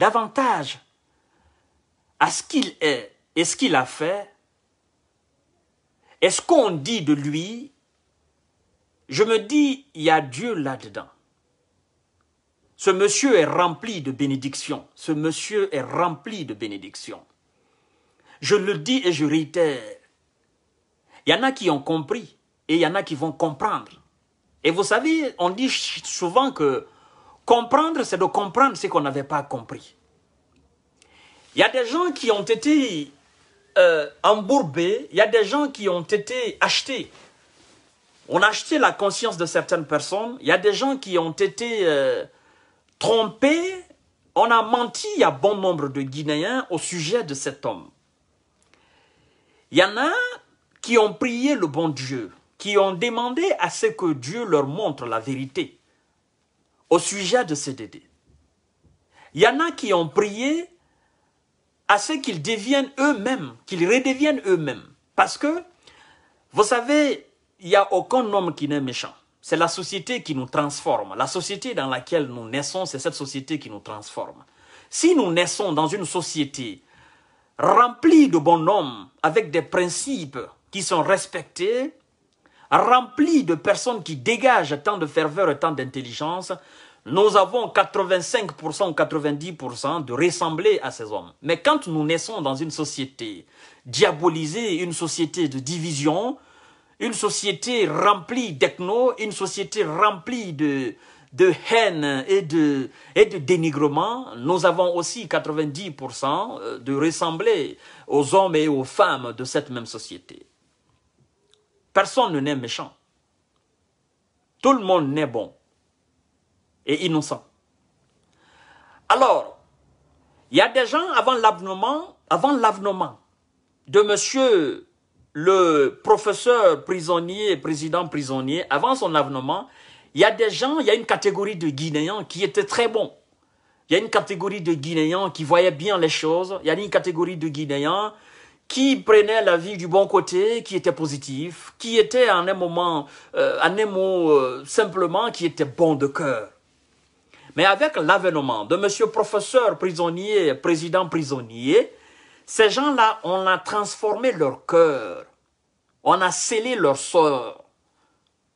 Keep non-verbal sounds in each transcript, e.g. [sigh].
davantage à ce qu'il est et ce qu'il a fait et ce qu'on dit de lui. Je me dis, il y a Dieu là-dedans. Ce monsieur est rempli de bénédictions. Ce monsieur est rempli de bénédictions. Je le dis et je réitère. Il y en a qui ont compris et il y en a qui vont comprendre. Et vous savez, on dit souvent que Comprendre, c'est de comprendre ce qu'on n'avait pas compris. Il y a des gens qui ont été euh, embourbés, il y a des gens qui ont été achetés. On a acheté la conscience de certaines personnes, il y a des gens qui ont été euh, trompés, on a menti à bon nombre de Guinéens au sujet de cet homme. Il y en a qui ont prié le bon Dieu, qui ont demandé à ce que Dieu leur montre la vérité au sujet de ces Il y en a qui ont prié à ce qu'ils deviennent eux-mêmes, qu'ils redeviennent eux-mêmes. Parce que, vous savez, il n'y a aucun homme qui n'est méchant. C'est la société qui nous transforme. La société dans laquelle nous naissons, c'est cette société qui nous transforme. Si nous naissons dans une société remplie de bons hommes, avec des principes qui sont respectés, rempli de personnes qui dégagent tant de ferveur et tant d'intelligence, nous avons 85% ou 90% de ressembler à ces hommes. Mais quand nous naissons dans une société diabolisée, une société de division, une société remplie d'ethno, une société remplie de, haine et de, et de dénigrement, nous avons aussi 90% de ressembler aux hommes et aux femmes de cette même société. Personne n'est méchant. Tout le monde n'est bon et innocent. Alors, il y a des gens avant l'avenement, avant l'avenement de monsieur le professeur prisonnier, président prisonnier, avant son avenement, il y a des gens, il y a une catégorie de Guinéens qui étaient très bons. Il y a une catégorie de Guinéens qui voyaient bien les choses. Il y a une catégorie de Guinéens qui prenait la vie du bon côté, qui était positif, qui était en un moment, euh, en un mot euh, simplement, qui était bon de cœur. Mais avec l'avènement de monsieur professeur prisonnier, président prisonnier, ces gens-là, on a transformé leur cœur. On a scellé leur sort.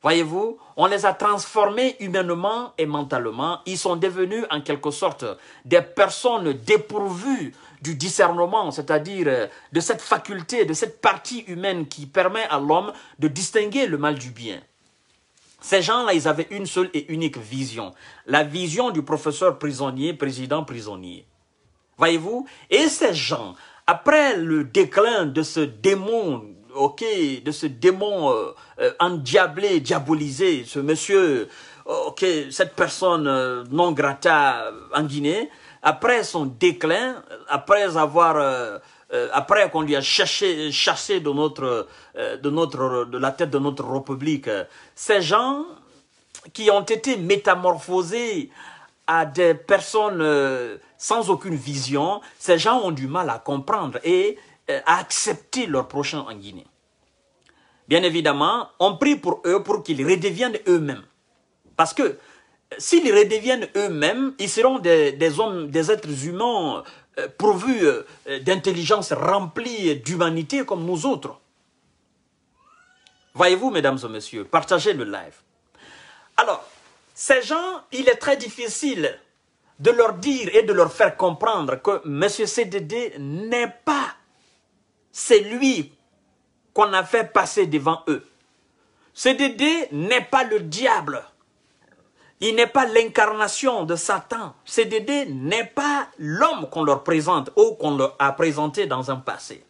Voyez-vous, on les a transformés humainement et mentalement. Ils sont devenus en quelque sorte des personnes dépourvues du discernement, c'est-à-dire euh, de cette faculté, de cette partie humaine qui permet à l'homme de distinguer le mal du bien. Ces gens-là, ils avaient une seule et unique vision, la vision du professeur prisonnier, président prisonnier. Voyez-vous Et ces gens, après le déclin de ce démon, ok, de ce démon euh, euh, endiablé, diabolisé, ce monsieur, ok, cette personne non grata en Guinée, après son déclin, après avoir, euh, euh, après qu'on lui a chassé, chassé de notre, euh, de notre, de la tête de notre république, ces gens qui ont été métamorphosés à des personnes sans aucune vision, ces gens ont du mal à comprendre et à accepter leur prochain en Guinée. Bien évidemment, on prie pour eux pour qu'ils redeviennent eux-mêmes. Parce que s'ils redeviennent eux-mêmes, ils seront des, hommes, des êtres humains euh, pourvus euh, d'intelligence remplie d'humanité comme nous autres. Voyez-vous, mesdames et messieurs, partagez le live. Alors, ces gens, il est très difficile de leur dire et de leur faire comprendre que M. CDD n'est pas celui qu'on a fait passer devant eux. CDD n'est pas le diable. Il n'est pas l'incarnation de Satan. CDD n'est pas l'homme qu'on leur présente ou qu'on leur a présenté dans un passé.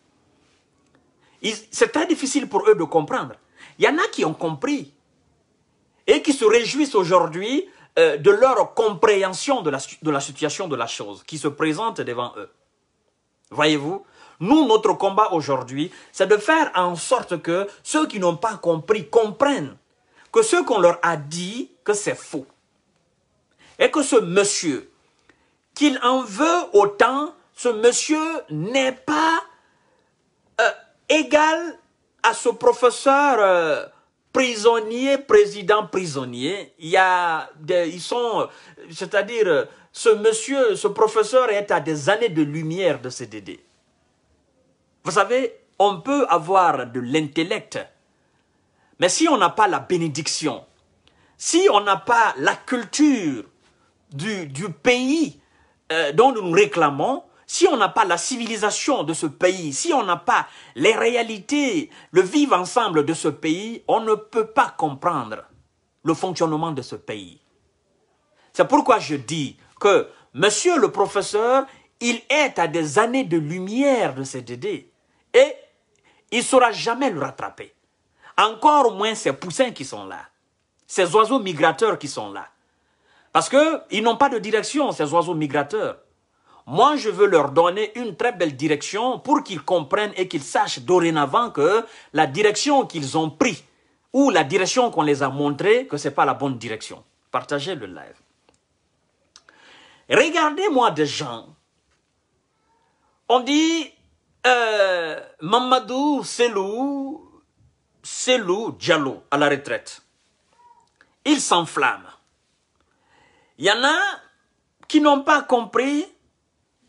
C'est très difficile pour eux de comprendre. Il y en a qui ont compris et qui se réjouissent aujourd'hui euh, de leur compréhension de la, de la situation de la chose qui se présente devant eux. Voyez-vous, nous, notre combat aujourd'hui, c'est de faire en sorte que ceux qui n'ont pas compris comprennent que ce qu'on leur a dit, que c'est faux et que ce monsieur, qu'il en veut autant, ce monsieur n'est pas euh, égal à ce professeur euh, prisonnier, président prisonnier. Il y a des, ils sont, euh, c'est-à-dire, ce monsieur, ce professeur est à des années de lumière de CDD. Vous savez, on peut avoir de l'intellect, mais si on n'a pas la bénédiction, si on n'a pas la culture, du, pays euh, dont nous nous réclamons, si on n'a pas la civilisation de ce pays, si on n'a pas les réalités, le vivre ensemble de ce pays, on ne peut pas comprendre le fonctionnement de ce pays. C'est pourquoi je dis que monsieur le professeur, il est à des années de lumière de DD. et il ne saura jamais le rattraper. Encore moins ces poussins qui sont là, ces oiseaux migrateurs qui sont là. Parce qu'ils n'ont pas de direction, ces oiseaux migrateurs. Moi, je veux leur donner une très belle direction pour qu'ils comprennent et qu'ils sachent dorénavant que la direction qu'ils ont prise ou la direction qu'on les a montrée, que ce n'est pas la bonne direction. Partagez le live. Regardez-moi des gens. On dit euh, Mamadou Selou, Selou Diallo à la retraite. Il s'enflamme. Il y en a qui n'ont pas compris.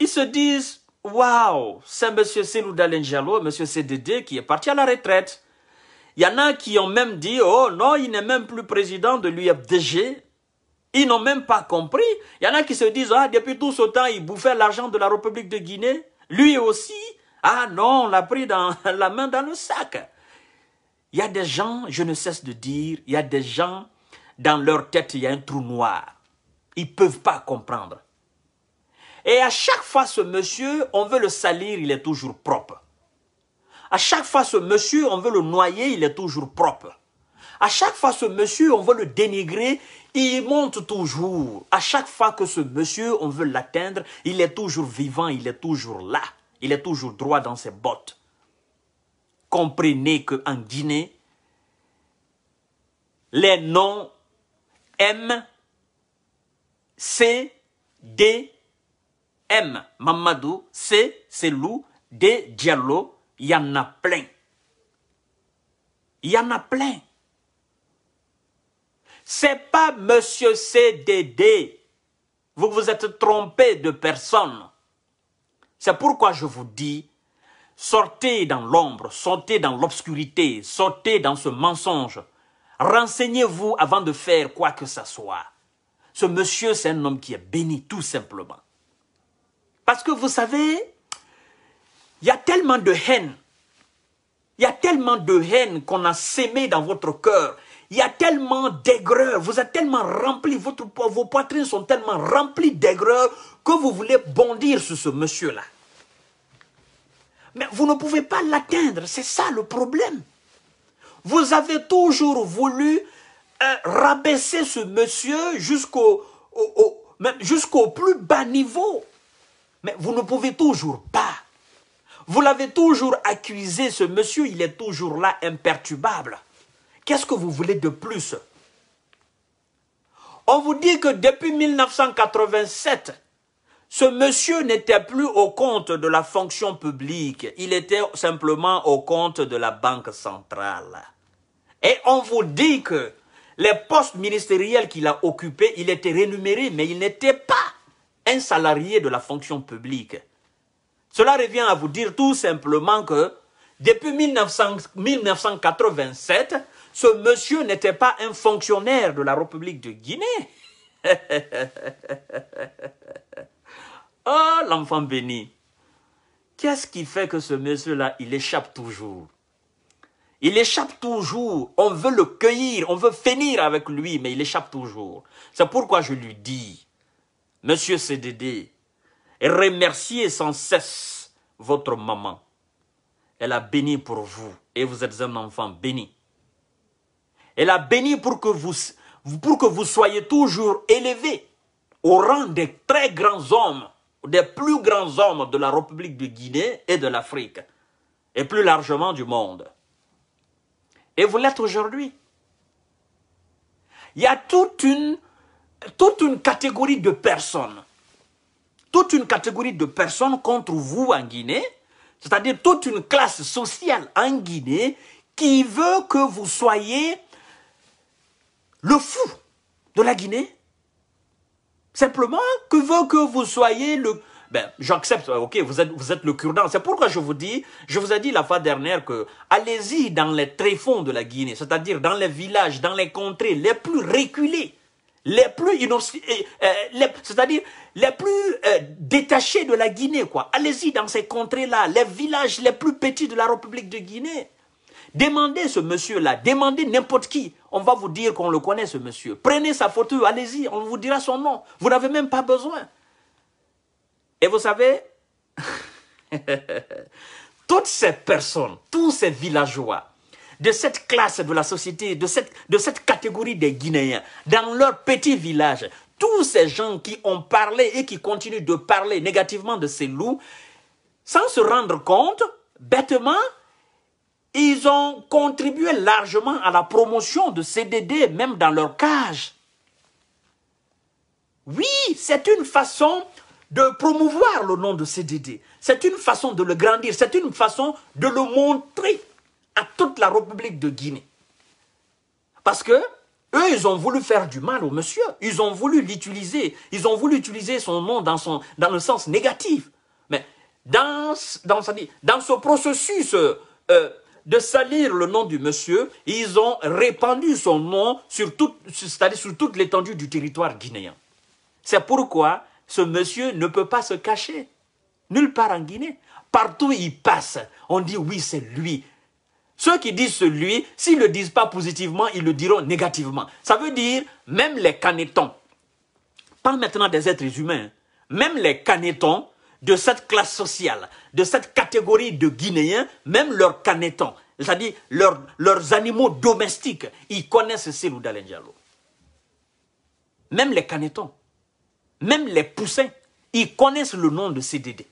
Ils se disent, waouh, c'est M. Selou Dalenjalo, M. CDD qui est parti à la retraite. Il y en a qui ont même dit, oh non, il n'est même plus président de l'UFDG. Ils n'ont même pas compris. Il y en a qui se disent, ah, depuis tout ce temps, il bouffait l'argent de la République de Guinée. Lui aussi, ah non, on l'a pris dans [laughs] la main dans le sac. Il y a des gens, je ne cesse de dire, il y a des gens, dans leur tête, il y a un trou noir. Ils ne peuvent pas comprendre. Et à chaque fois, ce monsieur, on veut le salir, il est toujours propre. À chaque fois, ce monsieur, on veut le noyer, il est toujours propre. À chaque fois, ce monsieur, on veut le dénigrer, il monte toujours. À chaque fois que ce monsieur, on veut l'atteindre, il est toujours vivant, il est toujours là. Il est toujours droit dans ses bottes. Comprenez qu'en Guinée, les noms aiment C, D, M. Mamadou, C, Lou D, Diallo. Il y en a plein. Il y en a plein. C'est pas Monsieur D. Vous vous êtes trompé de personne. C'est pourquoi je vous dis, sortez dans l'ombre, sortez dans l'obscurité, sortez dans ce mensonge. Renseignez-vous avant de faire quoi que ce soit. Ce monsieur, c'est un homme qui est béni, tout simplement. Parce que vous savez, il y a tellement de haine. Il y a tellement de haine qu'on a sémé dans votre cœur. Il y a tellement d'aigreur. Vous êtes tellement rempli, votre, vos poitrines sont tellement remplies d'aigreur que vous voulez bondir sur ce monsieur-là. Mais vous ne pouvez pas l'atteindre. C'est ça le problème. Vous avez toujours voulu euh, rabaisser ce monsieur jusqu'au jusqu'au plus bas niveau. Mais vous ne pouvez toujours pas. Vous l'avez toujours accusé, ce monsieur, il est toujours là, imperturbable. Qu'est-ce que vous voulez de plus On vous dit que depuis 1987, ce monsieur n'était plus au compte de la fonction publique, il était simplement au compte de la Banque centrale. Et on vous dit que les postes ministériels qu'il a occupés, il était rémunéré, mais il n'était pas un salarié de la fonction publique. Cela revient à vous dire tout simplement que depuis 1987, ce monsieur n'était pas un fonctionnaire de la République de Guinée. [laughs] oh, l'enfant béni. Qu'est-ce qui fait que ce monsieur-là, il échappe toujours il échappe toujours. On veut le cueillir, on veut finir avec lui, mais il échappe toujours. C'est pourquoi je lui dis, Monsieur CDD, remerciez sans cesse votre maman. Elle a béni pour vous et vous êtes un enfant béni. Elle a béni pour que vous, pour que vous soyez toujours élevé au rang des très grands hommes, des plus grands hommes de la République de Guinée et de l'Afrique, et plus largement du monde. Et vous l'êtes aujourd'hui. Il y a toute une, toute une catégorie de personnes, toute une catégorie de personnes contre vous en Guinée, c'est-à-dire toute une classe sociale en Guinée qui veut que vous soyez le fou de la Guinée. Simplement, que veut que vous soyez le, ben, j'accepte, ok, vous êtes, vous êtes le Kurdan. C'est pourquoi je vous dis, je vous ai dit la fois dernière que allez-y dans les tréfonds de la Guinée, c'est-à-dire dans les villages, dans les contrées les plus reculées, les plus euh, euh, c'est-à-dire les plus euh, détachés de la Guinée, quoi. Allez-y dans ces contrées-là, les villages les plus petits de la République de Guinée. Demandez ce monsieur-là, demandez n'importe qui. On va vous dire qu'on le connaît, ce monsieur. Prenez sa photo, allez-y, on vous dira son nom. Vous n'avez même pas besoin. Et vous savez, [laughs] toutes ces personnes, tous ces villageois, de cette classe de la société, de cette, de cette catégorie des Guinéens, dans leur petit village, tous ces gens qui ont parlé et qui continuent de parler négativement de ces loups, sans se rendre compte, bêtement, ils ont contribué largement à la promotion de CDD, même dans leur cage. Oui, c'est une façon de promouvoir le nom de CDD. C'est une façon de le grandir, c'est une façon de le montrer à toute la République de Guinée. Parce que eux, ils ont voulu faire du mal au monsieur. Ils ont voulu l'utiliser. Ils ont voulu utiliser son nom dans, son, dans le sens négatif. Mais dans, dans, dans ce processus euh, euh, de salir le nom du monsieur, ils ont répandu son nom sur, sur toute l'étendue du territoire guinéen. C'est pourquoi ce monsieur ne peut pas se cacher. Nulle part en Guinée. Partout il passe, on dit oui, c'est lui. Ceux qui disent celui, s'ils ne le disent pas positivement, ils le diront négativement. Ça veut dire, même les canetons, parle maintenant des êtres humains, même les canetons de cette classe sociale, de cette catégorie de Guinéens, même leurs canetons, c'est-à-dire leurs, animaux domestiques, ils connaissent Célou Dalenjalo. Même les canetons même les poussins, ils connaissent le nom de CDD.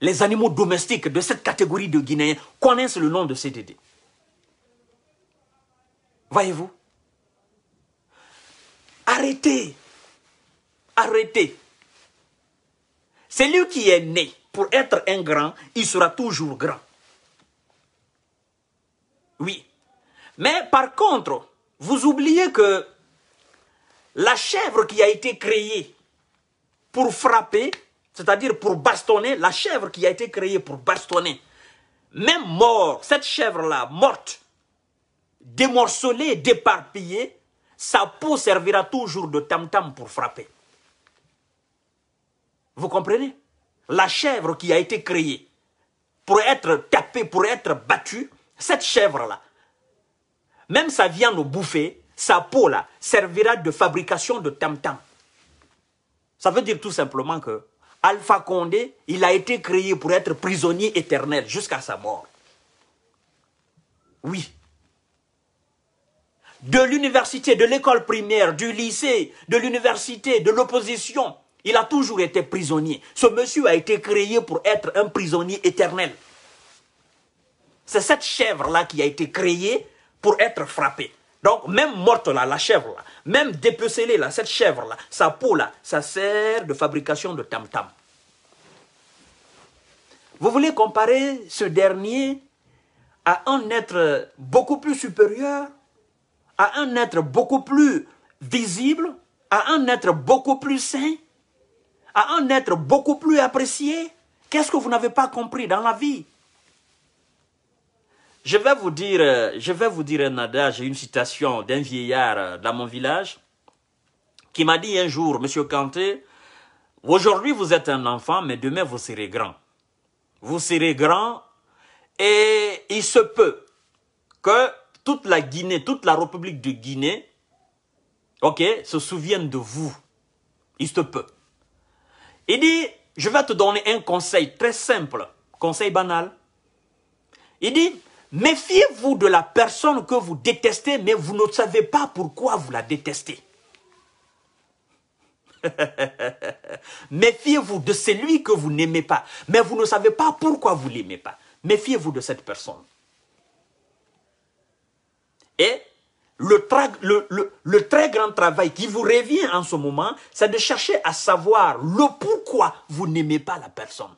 Les animaux domestiques de cette catégorie de Guinéens connaissent le nom de CDD. Voyez-vous Arrêtez. Arrêtez. Celui qui est né pour être un grand, il sera toujours grand. Oui. Mais par contre, vous oubliez que la chèvre qui a été créée pour frapper, c'est-à-dire pour bastonner, la chèvre qui a été créée pour bastonner, même mort, cette chèvre-là, morte, démorcelée, déparpillée, sa peau servira toujours de tam-tam pour frapper. Vous comprenez La chèvre qui a été créée pour être tapée, pour être battue, cette chèvre-là, même sa viande bouffée, sa peau là servira de fabrication de tam Ça veut dire tout simplement que Alpha Condé, il a été créé pour être prisonnier éternel jusqu'à sa mort. Oui. De l'université, de l'école primaire, du lycée, de l'université, de l'opposition, il a toujours été prisonnier. Ce monsieur a été créé pour être un prisonnier éternel. C'est cette chèvre-là qui a été créée pour être frappée. Donc, même morte là, la chèvre là, même dépecelée là, cette chèvre là, sa peau là, ça sert de fabrication de tam-tam. Vous voulez comparer ce dernier à un être beaucoup plus supérieur, à un être beaucoup plus visible, à un être beaucoup plus sain, à un être beaucoup plus apprécié Qu'est-ce que vous n'avez pas compris dans la vie je vais vous dire, euh, je vais vous dire un adage, une citation d'un vieillard euh, dans mon village qui m'a dit un jour, Monsieur Kanté, aujourd'hui vous êtes un enfant, mais demain vous serez grand. Vous serez grand et il se peut que toute la Guinée, toute la République de Guinée, ok, se souvienne de vous. Il se peut. Il dit, je vais te donner un conseil très simple, conseil banal. Il dit, Méfiez-vous de la personne que vous détestez, mais vous ne savez pas pourquoi vous la détestez. [laughs] Méfiez-vous de celui que vous n'aimez pas, mais vous ne savez pas pourquoi vous l'aimez pas. Méfiez-vous de cette personne. Et le, le, très grand travail qui vous revient en ce moment, c'est de chercher à savoir le pourquoi vous n'aimez pas la personne.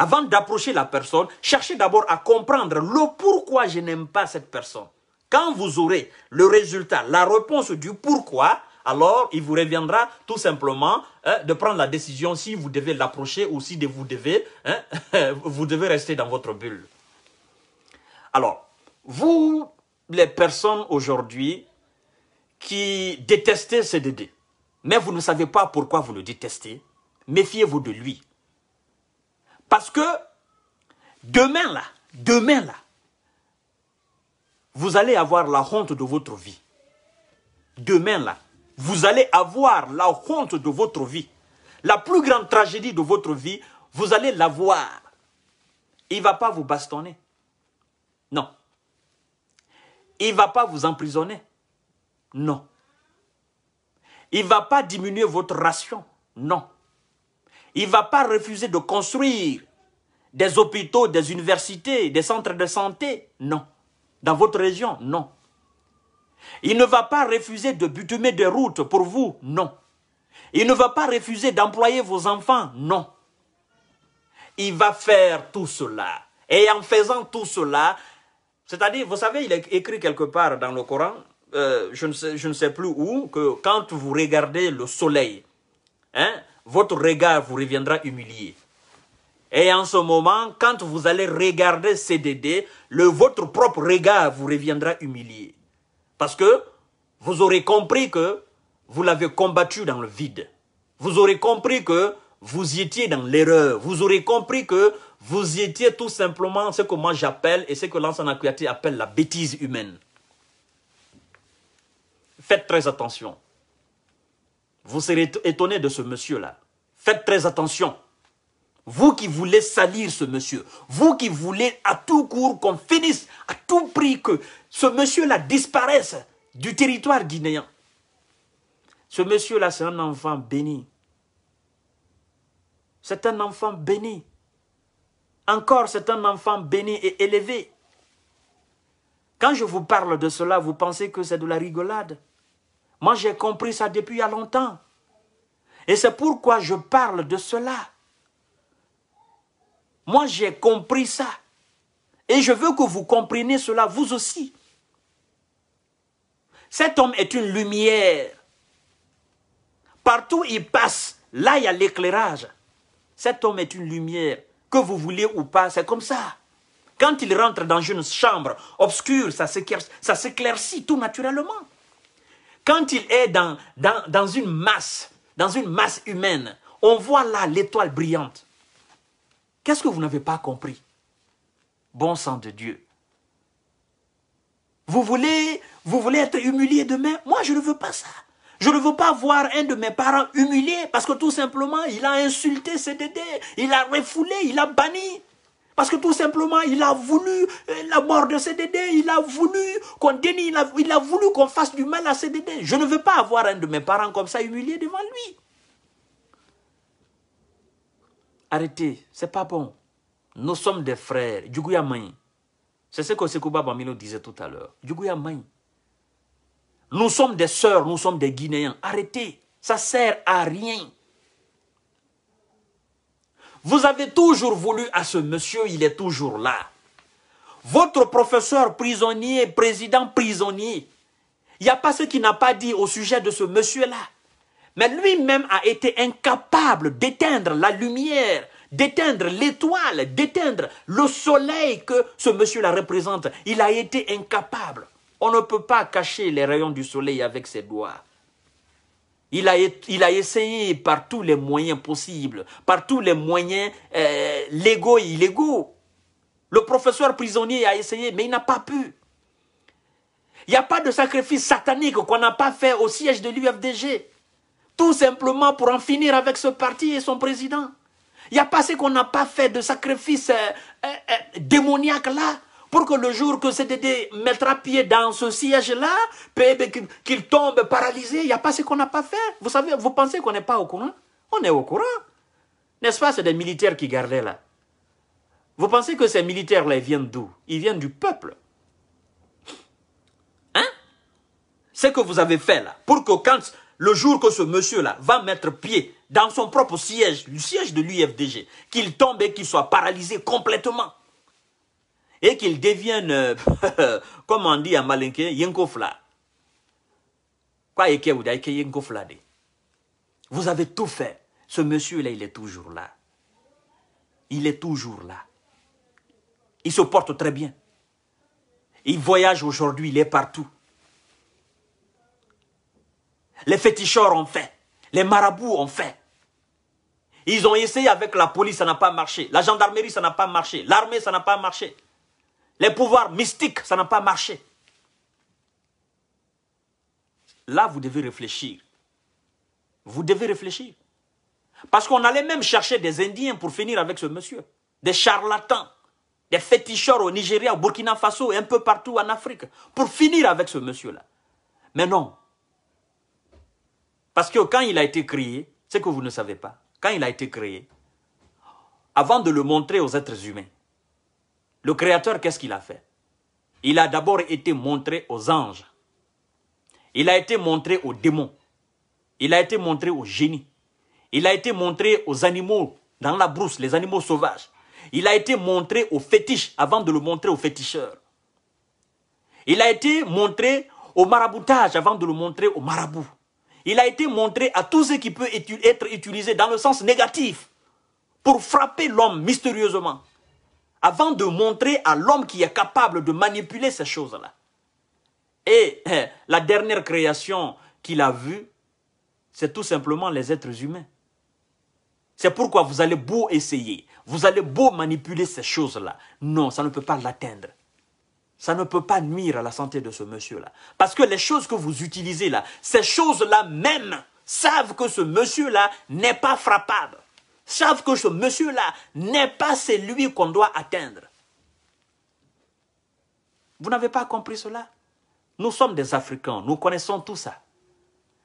Avant d'approcher la personne, cherchez d'abord à comprendre le pourquoi je n'aime pas cette personne. Quand vous aurez le résultat, la réponse du pourquoi, alors il vous reviendra tout simplement hein, de prendre la décision si vous devez l'approcher ou si vous devez, hein, [laughs] vous devez rester dans votre bulle. Alors, vous, les personnes aujourd'hui qui détestez CDD, mais vous ne savez pas pourquoi vous le détestez, méfiez-vous de lui. Parce que demain là, demain là, vous allez avoir la honte de votre vie. Demain là, vous allez avoir la honte de votre vie. La plus grande tragédie de votre vie, vous allez l'avoir. Il ne va pas vous bastonner. Non. Il ne va pas vous emprisonner. Non. Il ne va pas diminuer votre ration. Non. Il ne va pas refuser de construire des hôpitaux, des universités, des centres de santé. Non. Dans votre région, non. Il ne va pas refuser de butumer des routes pour vous. Non. Il ne va pas refuser d'employer vos enfants. Non. Il va faire tout cela. Et en faisant tout cela, c'est-à-dire, vous savez, il est écrit quelque part dans le Coran, euh, je, ne sais, je ne sais plus où, que quand vous regardez le soleil, hein, votre regard vous reviendra humilié. Et en ce moment, quand vous allez regarder CDD, le, votre propre regard vous reviendra humilié. Parce que vous aurez compris que vous l'avez combattu dans le vide. Vous aurez compris que vous étiez dans l'erreur. Vous aurez compris que vous étiez tout simplement ce que moi j'appelle et ce que l'ancien appelle la bêtise humaine. Faites très attention. Vous serez étonné de ce monsieur-là. Faites très attention. Vous qui voulez salir ce monsieur, vous qui voulez à tout court qu'on finisse, à tout prix que ce monsieur-là disparaisse du territoire guinéen. Ce monsieur-là, c'est un enfant béni. C'est un enfant béni. Encore, c'est un enfant béni et élevé. Quand je vous parle de cela, vous pensez que c'est de la rigolade. Moi, j'ai compris ça depuis il y a longtemps. Et c'est pourquoi je parle de cela. Moi, j'ai compris ça. Et je veux que vous compreniez cela, vous aussi. Cet homme est une lumière. Partout où il passe, là, il y a l'éclairage. Cet homme est une lumière. Que vous voulez ou pas, c'est comme ça. Quand il rentre dans une chambre obscure, ça s'éclaircit tout naturellement. Quand il est dans, dans, une masse, dans une masse humaine, on voit là l'étoile brillante. Qu'est-ce que vous n'avez pas compris Bon sang de Dieu. Vous voulez, vous voulez être humilié demain Moi, je ne veux pas ça. Je ne veux pas voir un de mes parents humilié parce que tout simplement, il a insulté ses dédés, il a refoulé, il a banni. Parce que tout simplement, il a voulu euh, la mort de ses dédés. il a voulu qu'on dénie, il a, voulu qu'on fasse du mal à ses dédés. Je ne veux pas avoir un de mes parents comme ça humilié devant lui. Arrêtez, c'est pas bon. Nous sommes des frères. C'est ce que Sekouba Bamino disait tout à l'heure. Nous sommes des sœurs, nous sommes des Guinéens. Arrêtez, ça sert à rien. Vous avez toujours voulu à ce monsieur, il est toujours là. Votre professeur prisonnier, président prisonnier, il n'y a pas ce qu'il n'a pas dit au sujet de ce monsieur-là. Mais lui-même a été incapable d'éteindre la lumière, d'éteindre l'étoile, d'éteindre le soleil que ce monsieur-là représente. Il a été incapable. On ne peut pas cacher les rayons du soleil avec ses doigts. Il a, il a essayé par tous les moyens possibles, par tous les moyens euh, légaux et illégaux. Le professeur prisonnier a essayé, mais il n'a pas pu. Il n'y a pas de sacrifice satanique qu'on n'a pas fait au siège de l'UFDG. Tout simplement pour en finir avec ce parti et son président. Il n'y a pas ce qu'on n'a pas fait de sacrifice euh, euh, démoniaque là pour que le jour que CDD mettra pied dans ce siège-là, qu'il tombe paralysé, il n'y a pas ce qu'on n'a pas fait. Vous savez, vous pensez qu'on n'est pas au courant On est au courant. N'est-ce pas C'est des militaires qui gardaient là. Vous pensez que ces militaires-là viennent d'où Ils viennent du peuple. Hein Ce que vous avez fait là, pour que quand le jour que ce monsieur-là va mettre pied dans son propre siège, le siège de l'UFDG, qu'il tombe et qu'il soit paralysé complètement et qu'il devienne... Euh, [laughs] comme on dit en malinqué yenkofla. Quoi Vous avez tout fait. Ce monsieur-là, il est toujours là. Il est toujours là. Il se porte très bien. Il voyage aujourd'hui, il est partout. Les féticheurs ont fait. Les marabouts ont fait. Ils ont essayé avec la police, ça n'a pas marché. La gendarmerie, ça n'a pas marché. L'armée, ça n'a pas marché les pouvoirs mystiques, ça n'a pas marché. Là, vous devez réfléchir. Vous devez réfléchir. Parce qu'on allait même chercher des Indiens pour finir avec ce monsieur. Des charlatans, des féticheurs au Nigeria, au Burkina Faso et un peu partout en Afrique. Pour finir avec ce monsieur-là. Mais non. Parce que quand il a été créé, c'est que vous ne savez pas, quand il a été créé, avant de le montrer aux êtres humains, le Créateur, qu'est-ce qu'il a fait Il a d'abord été montré aux anges. Il a été montré aux démons. Il a été montré aux génies. Il a été montré aux animaux dans la brousse, les animaux sauvages. Il a été montré aux fétiches avant de le montrer aux féticheurs. Il a été montré au maraboutage avant de le montrer aux marabouts. Il a été montré à tout ce qui peut être utilisé dans le sens négatif pour frapper l'homme mystérieusement avant de montrer à l'homme qui est capable de manipuler ces choses-là. Et hein, la dernière création qu'il a vue, c'est tout simplement les êtres humains. C'est pourquoi vous allez beau essayer, vous allez beau manipuler ces choses-là. Non, ça ne peut pas l'atteindre. Ça ne peut pas nuire à la santé de ce monsieur-là. Parce que les choses que vous utilisez là, ces choses-là même savent que ce monsieur-là n'est pas frappable savent que ce monsieur-là n'est pas celui qu'on doit atteindre. Vous n'avez pas compris cela Nous sommes des Africains, nous connaissons tout ça.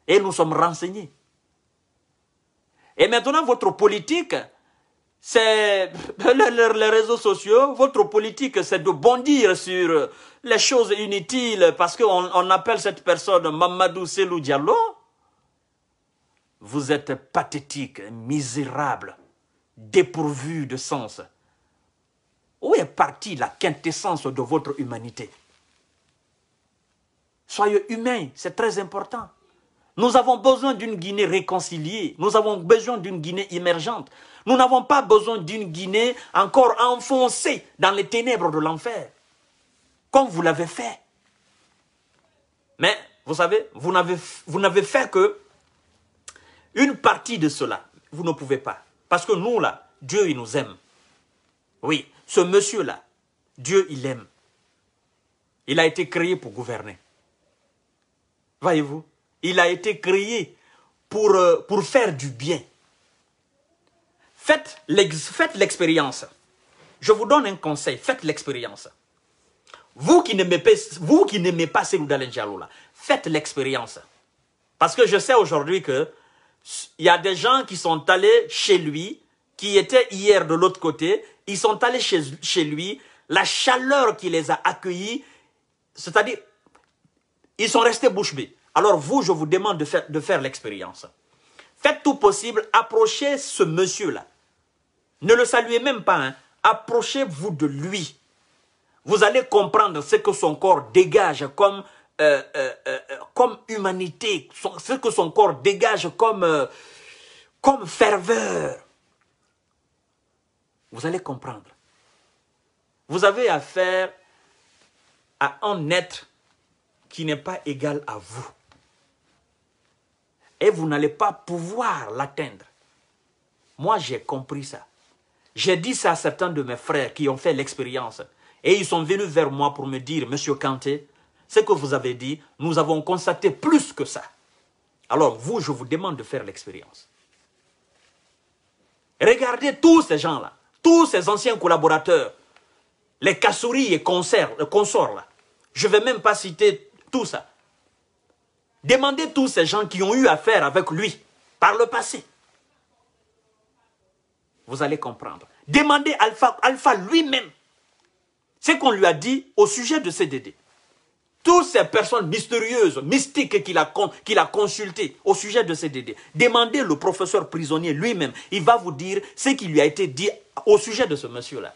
Et nous sommes renseignés. Et maintenant, votre politique, c'est [laughs] les réseaux sociaux, votre politique, c'est de bondir sur les choses inutiles parce qu'on appelle cette personne Mamadou Selou Diallo. Vous êtes pathétique, misérable, dépourvu de sens. Où est partie la quintessence de votre humanité Soyez humains, c'est très important. Nous avons besoin d'une Guinée réconciliée. Nous avons besoin d'une Guinée émergente. Nous n'avons pas besoin d'une Guinée encore enfoncée dans les ténèbres de l'enfer, comme vous l'avez fait. Mais, vous savez, vous n'avez fait que une partie de cela, vous ne pouvez pas. Parce que nous, là, Dieu, il nous aime. Oui, ce monsieur-là, Dieu, il aime. Il a été créé pour gouverner. Voyez-vous Il a été créé pour, euh, pour faire du bien. Faites l'expérience. Je vous donne un conseil, faites l'expérience. Vous qui n'aimez pas, vous qui n'aimez là, faites l'expérience. Parce que je sais aujourd'hui que il y a des gens qui sont allés chez lui, qui étaient hier de l'autre côté, ils sont allés chez, lui, la chaleur qui les a accueillis, c'est-à-dire, ils sont restés bouche bée. Alors vous, je vous demande de faire, l'expérience. Faites tout possible, approchez ce monsieur-là. Ne le saluez même pas, hein. approchez-vous de lui. Vous allez comprendre ce que son corps dégage comme euh, euh, euh, comme humanité, ce que son corps dégage comme, comme ferveur, vous allez comprendre. Vous avez affaire à un être qui n'est pas égal à vous. Et vous n'allez pas pouvoir l'atteindre. Moi, j'ai compris ça. J'ai dit ça à certains de mes frères qui ont fait l'expérience. Et ils sont venus vers moi pour me dire, Monsieur Kanté, ce que vous avez dit, nous avons constaté plus que ça. Alors, vous, je vous demande de faire l'expérience. Regardez tous ces gens-là, tous ces anciens collaborateurs, les cassouris et euh, consorts, là. Je ne vais même pas citer tout ça. Demandez tous ces gens qui ont eu affaire avec lui par le passé. Vous allez comprendre. Demandez Alpha, Alpha lui-même ce qu'on lui a dit au sujet de CDD toutes ces personnes mystérieuses, mystiques qu'il a, consultées au sujet de ces DD, demandez le professeur prisonnier lui-même. Il va vous dire ce qui lui a été dit au sujet de ce monsieur-là.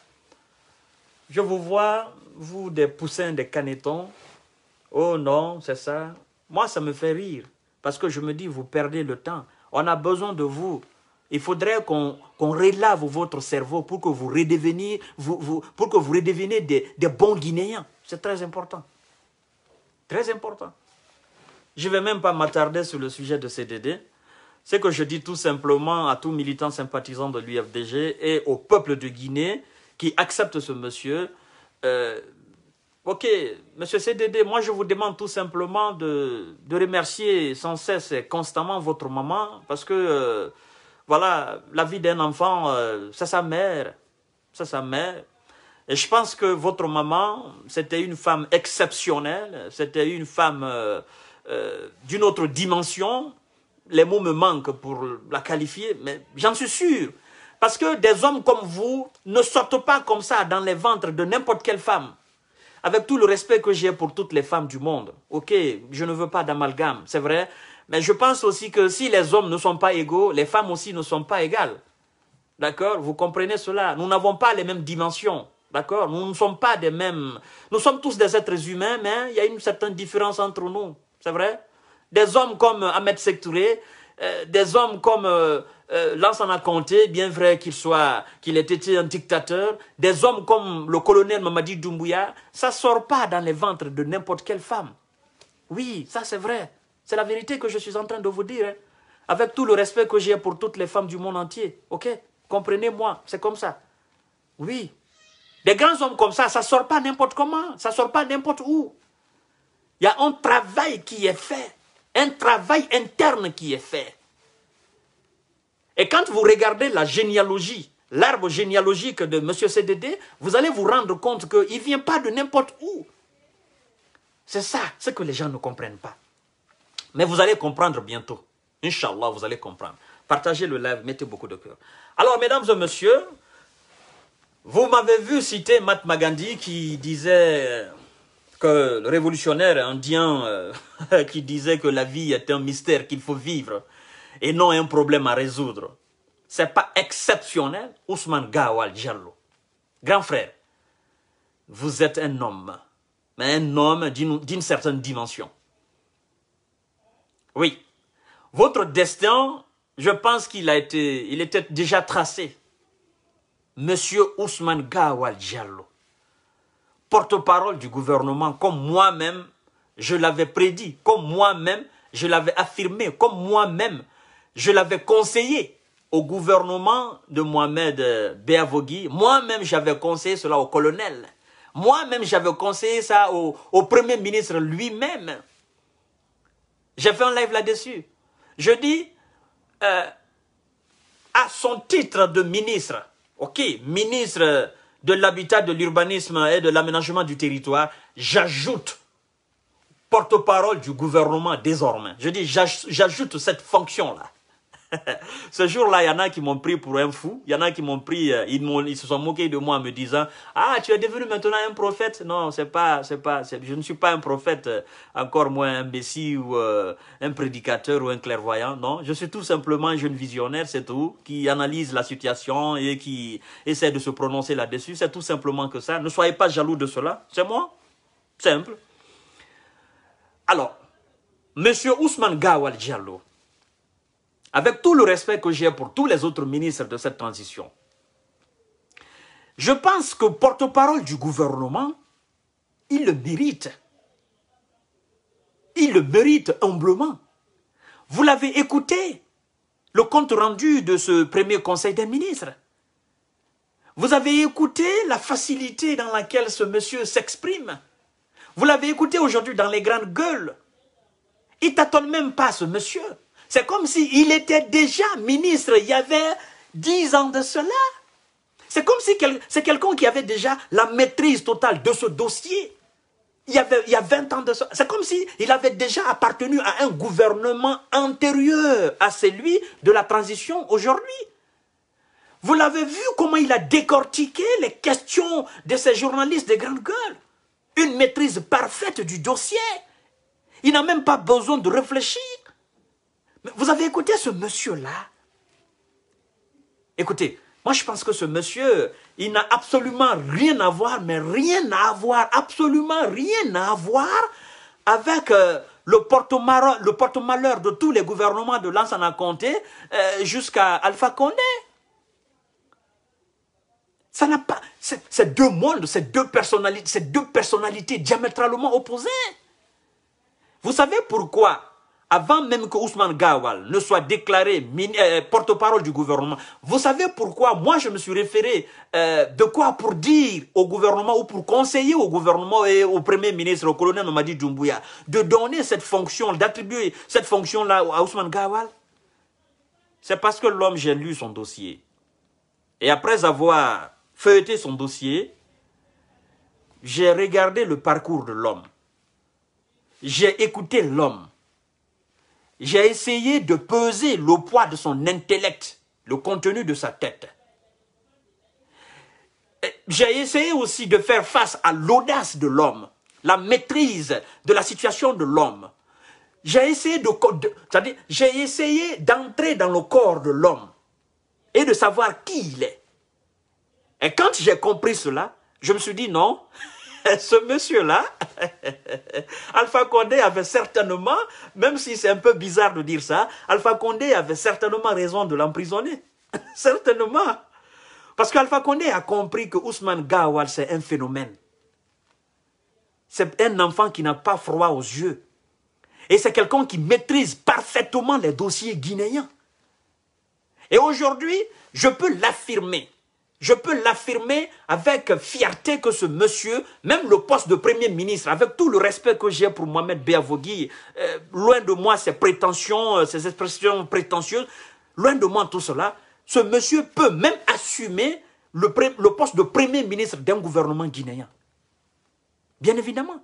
Je vous vois, vous, des poussins, des canetons. Oh non, c'est ça. Moi, ça me fait rire. Parce que je me dis, vous perdez le temps. On a besoin de vous. Il faudrait qu'on relave votre cerveau pour que vous redeveniez, vous, pour que vous redeveniez des bons Guinéens. C'est très important. Très important. Je ne vais même pas m'attarder sur le sujet de CDD. C'est que je dis tout simplement à tout militant sympathisant de l'UFDG et au peuple de Guinée qui accepte ce monsieur, euh, Ok, monsieur CDD, moi je vous demande tout simplement de, remercier sans cesse et constamment votre maman parce que, euh, voilà, la vie d'un enfant, euh, c'est sa mère. C'est sa mère. Et je pense que votre maman, c'était une femme exceptionnelle, c'était une femme euh, euh, d'une autre dimension. Les mots me manquent pour la qualifier, mais j'en suis sûr. Parce que des hommes comme vous ne sortent pas comme ça dans les ventres de n'importe quelle femme. Avec tout le respect que j'ai pour toutes les femmes du monde. Ok, je ne veux pas d'amalgame, c'est vrai. Mais je pense aussi que si les hommes ne sont pas égaux, les femmes aussi ne sont pas égales. D'accord Vous comprenez cela Nous n'avons pas les mêmes dimensions. D'accord Nous ne sommes pas des mêmes. Nous sommes tous des êtres humains, mais il y a une certaine différence entre nous. C'est vrai Des hommes comme Ahmed Sektouré, euh, des hommes comme euh, euh Lansana Conté, bien vrai qu'il soit, qu'il était un dictateur, des hommes comme le colonel Mamadi Doumbouya, ça sort pas dans les ventres de n'importe quelle femme. Oui, ça c'est vrai. C'est la vérité que je suis en train de vous dire. Hein. Avec tout le respect que j'ai pour toutes les femmes du monde entier. Ok Comprenez-moi, c'est comme ça. Oui, des grands hommes comme ça, ça ne sort pas n'importe comment, ça ne sort pas n'importe où. Il y a un travail qui est fait, un travail interne qui est fait. Et quand vous regardez la généalogie, l'arbre généalogique de M. CDD, vous allez vous rendre compte qu'il ne vient pas de n'importe où. C'est ça, ce que les gens ne comprennent pas. Mais vous allez comprendre bientôt. Inch'Allah, vous allez comprendre. Partagez le live, mettez beaucoup de cœur. Alors, mesdames et messieurs, vous m'avez vu citer Mahatma Gandhi qui disait euh, que le révolutionnaire indien euh, [laughs] qui disait que la vie est un mystère qu'il faut vivre et non un problème à résoudre. C'est pas exceptionnel, Ousmane Gawal Diallo. Grand frère, vous êtes un homme, mais un homme d'une certaine dimension. Oui, votre destin, je pense qu'il a été, il était déjà tracé Monsieur Ousmane Gawal Diallo, porte-parole du gouvernement, comme moi-même, je l'avais prédit, comme moi-même, je l'avais affirmé, comme moi-même, je l'avais conseillé au gouvernement de Mohamed euh, Beavogui. Moi-même, j'avais conseillé cela au colonel. Moi-même, j'avais conseillé ça au, premier ministre lui-même. J'ai fait un live là-dessus. Je dis, euh, à son titre de ministre, ok, ministre de l'habitat, de l'urbanisme et de l'aménagement du territoire, j'ajoute porte-parole du gouvernement désormais. Je dis, j'ajoute cette fonction-là. [laughs] Ce jour-là, il y en a qui m'ont pris pour un fou. Il y en a qui m'ont pris, euh, ils, ils, se sont moqués de moi en me disant « Ah, tu es devenu maintenant un prophète ?» Non, pas, pas, je ne suis pas un prophète, euh, encore moins un ou euh, un prédicateur ou un clairvoyant. Non, je suis tout simplement un jeune visionnaire, c'est tout, qui analyse la situation et qui essaie de se prononcer là-dessus. C'est tout simplement que ça. Ne soyez pas jaloux de cela. C'est moi. Simple. Alors, Monsieur Ousmane Gawal Diallo, avec tout le respect que j'ai pour tous les autres ministres de cette transition, je pense que porte-parole du gouvernement, il le mérite. Il le mérite humblement. Vous l'avez écouté, le compte rendu de ce premier conseil des ministres. Vous avez écouté la facilité dans laquelle ce monsieur s'exprime. Vous l'avez écouté aujourd'hui dans les grandes gueules. Il tâtonne même pas ce monsieur. C'est comme s'il il était déjà ministre il y avait dix ans de cela. C'est comme si c'est quelqu'un qui avait déjà la maîtrise totale de ce dossier. Il y, avait, il y a 20 ans de cela. C'est comme s'il il avait déjà appartenu à un gouvernement antérieur à celui de la transition aujourd'hui. Vous l'avez vu comment il a décortiqué les questions de ces journalistes de grande gueule. Une maîtrise parfaite du dossier. Il n'a même pas besoin de réfléchir. Vous avez écouté ce monsieur-là Écoutez, moi je pense que ce monsieur, il n'a absolument rien à voir, mais rien à voir, absolument rien à voir avec euh, le porte-malheur de tous les gouvernements de l'Ansana Comté euh, jusqu'à Alpha Condé. Ça n'a pas. Ces deux mondes, ces deux personnalités, ces deux personnalités diamétralement opposées. Vous savez pourquoi avant même que Ousmane Gawal ne soit déclaré euh, porte-parole du gouvernement, vous savez pourquoi moi je me suis référé euh, de quoi pour dire au gouvernement ou pour conseiller au gouvernement et au premier ministre, au colonel Mamadi Doumbouya, de donner cette fonction, d'attribuer cette fonction-là à Ousmane Gawal C'est parce que l'homme, j'ai lu son dossier. Et après avoir feuilleté son dossier, j'ai regardé le parcours de l'homme. J'ai écouté l'homme. J'ai essayé de peser le poids de son intellect, le contenu de sa tête. J'ai essayé aussi de faire face à l'audace de l'homme, la maîtrise de la situation de l'homme. J'ai essayé de, j'ai essayé d'entrer dans le corps de l'homme et de savoir qui il est. Et quand j'ai compris cela, je me suis dit non, [laughs] ce monsieur-là, [laughs] Alpha Condé avait certainement, même si c'est un peu bizarre de dire ça, Alpha Condé avait certainement raison de l'emprisonner. [laughs] certainement. Parce qu'Alpha Condé a compris que Ousmane Gawal, c'est un phénomène. C'est un enfant qui n'a pas froid aux yeux. Et c'est quelqu'un qui maîtrise parfaitement les dossiers guinéens. Et aujourd'hui, je peux l'affirmer. Je peux l'affirmer avec fierté que ce monsieur, même le poste de Premier ministre, avec tout le respect que j'ai pour Mohamed Béavogui, euh, loin de moi ses prétentions, euh, ses expressions prétentieuses, loin de moi tout cela, ce monsieur peut même assumer le, poste de Premier ministre d'un gouvernement guinéen. Bien évidemment.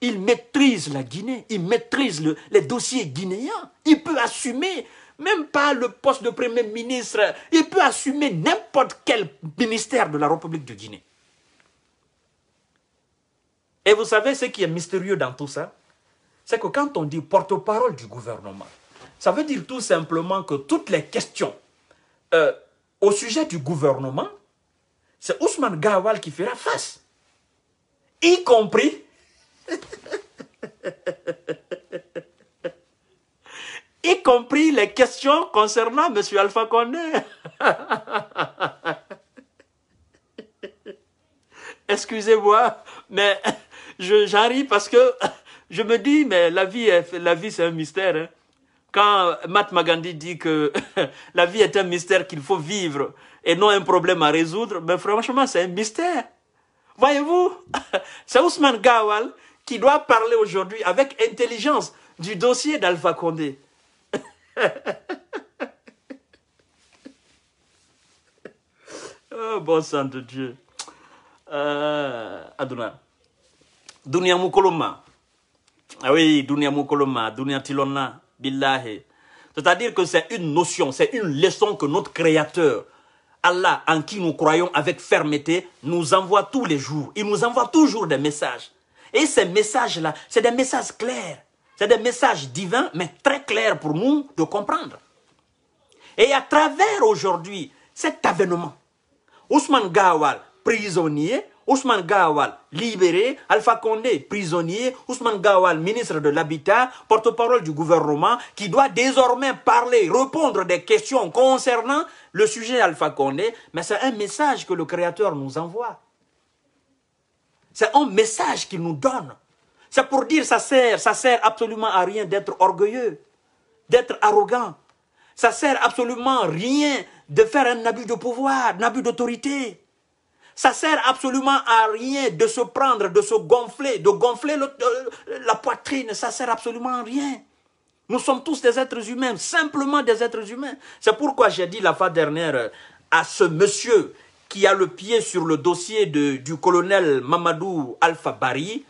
Il maîtrise la Guinée, il maîtrise les dossiers guinéens, il peut assumer même pas le poste de Premier ministre. Il peut assumer n'importe quel ministère de la République de Guinée. Et vous savez ce qui est mystérieux dans tout ça C'est que quand on dit porte-parole du gouvernement, ça veut dire tout simplement que toutes les questions euh, au sujet du gouvernement, c'est Ousmane Gawal qui fera face. Y compris y compris les questions concernant M. Alpha Condé. [laughs] Excusez-moi, mais j'en ris parce que je me dis, mais la vie, la vie c'est un mystère. Hein. Quand Mahatma Gandhi dit que [laughs] la vie est un mystère qu'il faut vivre et non un problème à résoudre, mais ben franchement, c'est un mystère. Voyez-vous, [laughs] c'est Ousmane Gawal qui doit parler aujourd'hui avec intelligence du dossier d'Alpha Condé. [laughs] oh, bon sang de Dieu. Euh, Aduna. Dunia Mukoloma. Ah oui, Dunia Mukoloma, Dunia Tilona, Billahi. C'est-à-dire que c'est une notion, c'est une leçon que notre Créateur, Allah, en qui nous croyons avec fermeté, nous envoie tous les jours. Il nous envoie toujours des messages. Et ces messages-là, c'est des messages clairs. C'est des messages divins, mais très clairs pour nous de comprendre. Et à travers aujourd'hui cet avènement, Ousmane Gawal, prisonnier, Ousmane Gawal, libéré, Alpha Condé, prisonnier, Ousmane Gawal, ministre de l'Habitat, porte-parole du gouvernement, qui doit désormais parler, répondre des questions concernant le sujet Alpha Condé, mais c'est un message que le Créateur nous envoie. C'est un message qu'il nous donne. C'est pour dire ça sert, ça sert absolument à rien d'être orgueilleux, d'être arrogant. Ça sert absolument rien de faire un abus de pouvoir, un abus d'autorité. Ça sert absolument à rien de se prendre, de se gonfler, de gonfler euh, la poitrine. Ça sert absolument à rien. Nous sommes tous des êtres humains, simplement des êtres humains. C'est pourquoi j'ai dit la fois dernière à ce monsieur qui a le pied sur le dossier de, du colonel Mamadou Alpha Bari,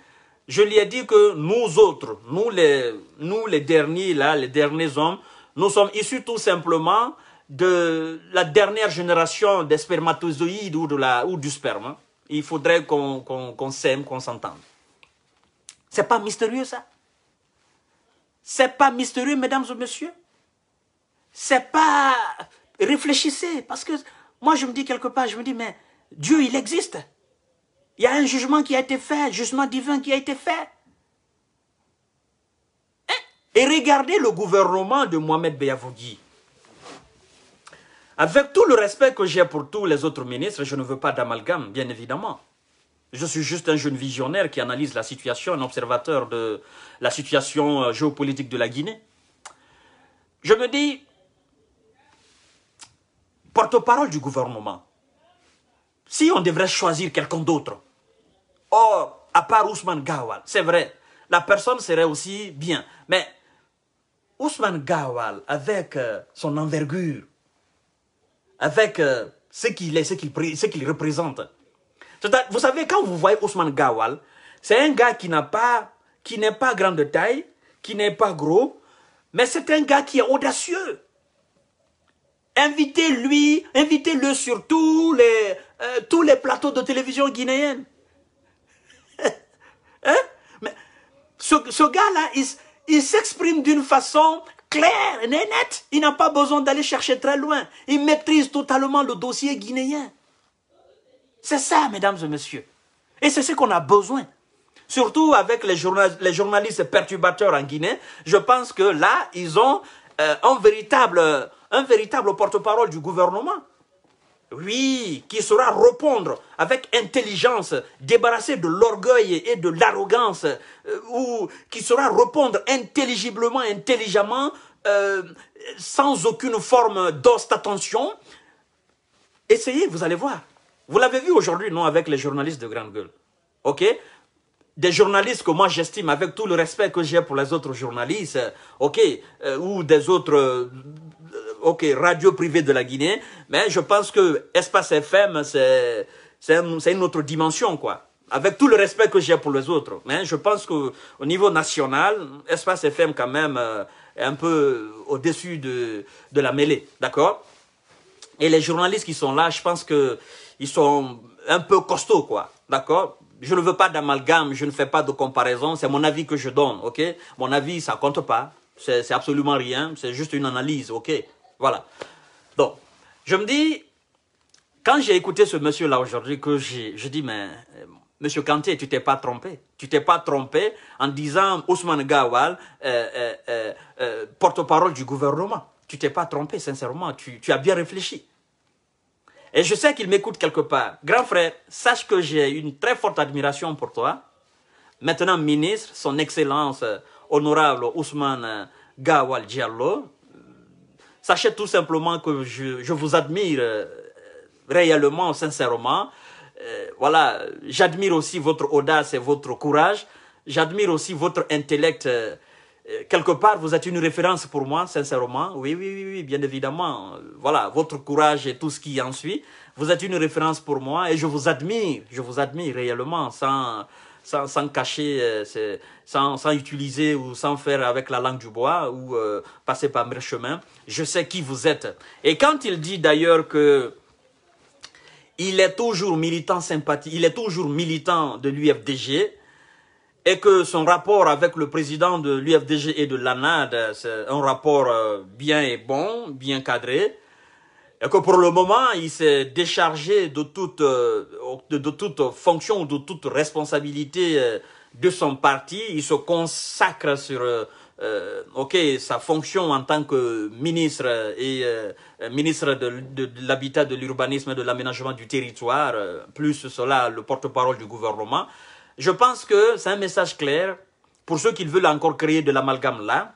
je lui ai dit que nous autres, nous les, nous les derniers là, les derniers hommes, nous sommes issus tout simplement de la dernière génération des spermatozoïdes ou, de la, ou du sperme. Hein. Il faudrait qu'on s'aime, qu'on s'entende. C'est pas mystérieux ça. C'est pas mystérieux, mesdames et messieurs. C'est pas. Réfléchissez, parce que moi je me dis quelque part, je me dis, mais Dieu il existe. Il y a un jugement qui a été fait, un jugement divin qui a été fait. Hein? Et regardez le gouvernement de Mohamed Beyavogui. Avec tout le respect que j'ai pour tous les autres ministres, je ne veux pas d'amalgame, bien évidemment. Je suis juste un jeune visionnaire qui analyse la situation, un observateur de la situation euh, géopolitique de la Guinée. Je me dis, porte-parole du gouvernement, si on devrait choisir quelqu'un d'autre, Or, à part Ousmane Gawal, c'est vrai, la personne serait aussi bien. Mais Ousmane Gawal, avec euh, son envergure, avec euh, ce qu'il est, ce qu'il représente. Vous savez, quand vous voyez Ousmane Gawal, c'est un gars qui n'est pas, pas grand de taille, qui n'est pas gros, mais c'est un gars qui est audacieux. Invitez-lui, invitez-le sur tous les, euh, tous les plateaux de télévision guinéenne. Hein? Mais ce, gars-là, il, s'exprime d'une façon claire et nette. Il n'a pas besoin d'aller chercher très loin. Il maîtrise totalement le dossier guinéen. C'est ça, mesdames et messieurs. Et c'est ce qu'on a besoin. Surtout avec les, les, journalistes perturbateurs en Guinée, je pense que là, ils ont euh, véritable, un véritable porte-parole du gouvernement oui, qui saura répondre avec intelligence, débarrassé de l'orgueil et de l'arrogance, euh, ou qui saura répondre intelligiblement, intelligemment, euh, sans aucune forme d'ostentation. Essayez, vous allez voir. Vous l'avez vu aujourd'hui, non, avec les journalistes de grande gueule. OK des journalistes que moi j'estime, avec tout le respect que j'ai pour les autres journalistes, ok, euh, ou des autres ok, radio privée de la Guinée, mais je pense que Espace FM, c'est une autre dimension, quoi. Avec tout le respect que j'ai pour les autres. Mais je pense qu'au niveau national, Espace FM, quand même, euh, est un peu au-dessus de, la mêlée, d'accord Et les journalistes qui sont là, je pense qu'ils sont un peu costauds, quoi, d'accord je ne veux pas d'amalgame, je ne fais pas de comparaison, c'est mon avis que je donne, ok Mon avis, ça compte pas, c'est absolument rien, c'est juste une analyse, ok voilà. Donc, je me dis, quand j'ai écouté ce monsieur-là aujourd'hui, que je dis, mais euh, Monsieur Kanté, tu t'es pas trompé. Tu t'es pas trompé en disant Ousmane Gawal, euh, euh, porte-parole du gouvernement. Tu t'es pas trompé, sincèrement. Tu, tu, as bien réfléchi. Et je sais qu'il m'écoute quelque part. Grand frère, sache que j'ai une très forte admiration pour toi. Maintenant, ministre, son excellence, honorable Ousmane Gawal Diallo, Sachez tout simplement que je, vous admire euh, réellement, sincèrement. Euh, voilà, j'admire aussi votre audace et votre courage. J'admire aussi votre intellect. Euh, quelque part, vous êtes une référence pour moi, sincèrement. Oui, oui, oui, oui, bien évidemment. Voilà, votre courage et tout ce qui en suit. Vous êtes une référence pour moi et je vous admire. Je vous admire réellement, sans sans, cacher, euh, sans, sans, utiliser ou sans faire avec la langue du bois ou euh, passer par mes chemins. Je sais qui vous êtes. Et quand il dit d'ailleurs que il est toujours militant sympathie, il est toujours militant de l'UFDG et que son rapport avec le président de l'UFDG et de l'ANAD, c'est un rapport euh, bien et bon, bien cadré que pour le moment, il s'est déchargé de toute, euh, de toute fonction ou de toute responsabilité euh, de son parti. Il se consacre sur euh, ok, sa fonction en tant que ministre et ministre de, l'habitat, de l'urbanisme et de l'aménagement du territoire, plus cela, le porte-parole du gouvernement. Je pense que c'est un message clair pour ceux qui veulent encore créer de l'amalgame là.